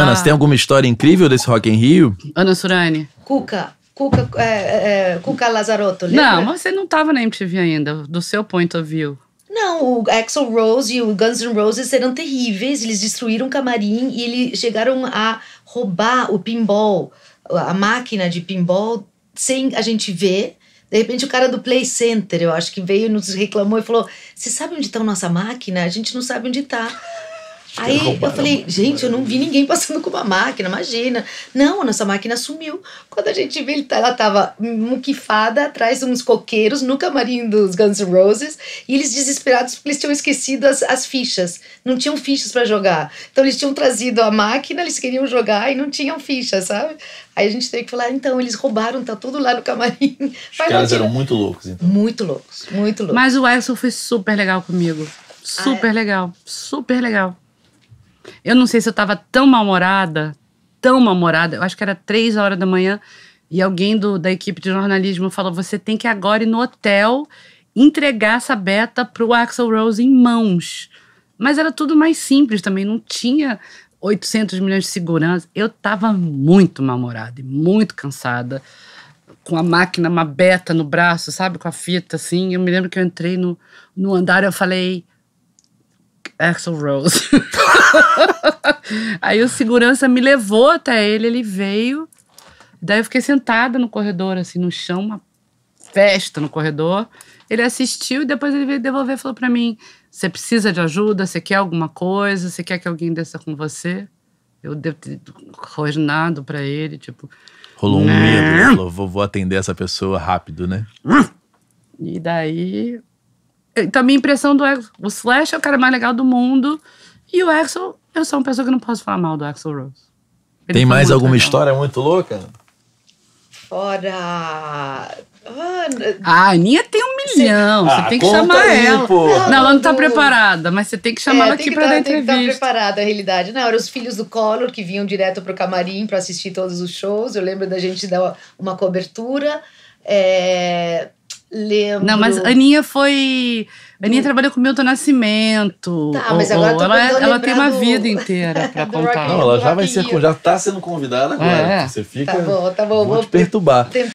Ana, ah. você tem alguma história incrível desse Rock em Rio? Ana Surani. Cuca. Cuca, é, é, é Cuca Lazarotto, lembra? Não, mas você não estava na MTV ainda, do seu point of view. Não, o Axel Rose e o Guns N' Roses eram terríveis, eles destruíram o camarim e eles chegaram a roubar o pinball, a máquina de pinball, sem a gente ver. De repente o cara do Play Center, eu acho que veio e nos reclamou e falou: Você sabe onde está a nossa máquina? A gente não sabe onde está. Aí eu falei, gente, eu não vi ninguém passando com uma máquina, imagina. Não, a nossa máquina sumiu. Quando a gente viu, tá, ela estava muquifada atrás de uns coqueiros no camarim dos Guns N' Roses e eles desesperados porque eles tinham esquecido as, as fichas. Não tinham fichas para jogar. Então eles tinham trazido a máquina, eles queriam jogar e não tinham fichas, sabe? Aí a gente teve que falar, então, eles roubaram, tá tudo lá no camarim. Os Vai caras eram muito loucos, então. Muito loucos, muito loucos. Mas o Edson foi super legal comigo. Super ah, é? legal, super legal. Eu não sei se eu estava tão mal-humorada, tão mal-humorada, eu acho que era três horas da manhã, e alguém do, da equipe de jornalismo falou: você tem que agora ir no hotel entregar essa beta para o Axel Rose em mãos. Mas era tudo mais simples também, não tinha 800 milhões de segurança. Eu estava muito mal-humorada e muito cansada, com a máquina, uma beta no braço, sabe? Com a fita, assim. Eu me lembro que eu entrei no, no andar e eu falei, Axel Rose. aí o segurança me levou até ele, ele veio. Daí eu fiquei sentada no corredor, assim, no chão, uma festa no corredor. Ele assistiu e depois ele veio devolver e falou para mim: Você precisa de ajuda? Você quer alguma coisa? Você quer que alguém desça com você? Eu devo ter rosnado pra ele, tipo. Rolou um medo, falou: vou, vou atender essa pessoa rápido, né? E daí é, então, a minha impressão do Axl. O Slash é o cara mais legal do mundo. E o axel eu sou uma pessoa que não posso falar mal do axel Rose. Ele Tem mais alguma legal. história muito louca? Ora. A Aninha tem um milhão. Você ah, tem que chamar aí, ela. Não, ela não tá preparada, mas você tem que chamar é, ela aqui para tá, dar entrevista. Tem que tá preparada, na realidade. Não, eram os filhos do Collor que vinham direto pro camarim para assistir todos os shows. Eu lembro da gente dar uma cobertura. É, Lembro. Não, mas Aninha foi. Aninha do... trabalhou com Milton Nascimento. Tá, mas agora ou, ela, é, ela tem uma vida inteira pra contar. Não, ela já vai ser, já tá sendo convidada ah, agora. É. Você tá fica. Tá bom, tá bom. Vou, vou te perturbar. Tem,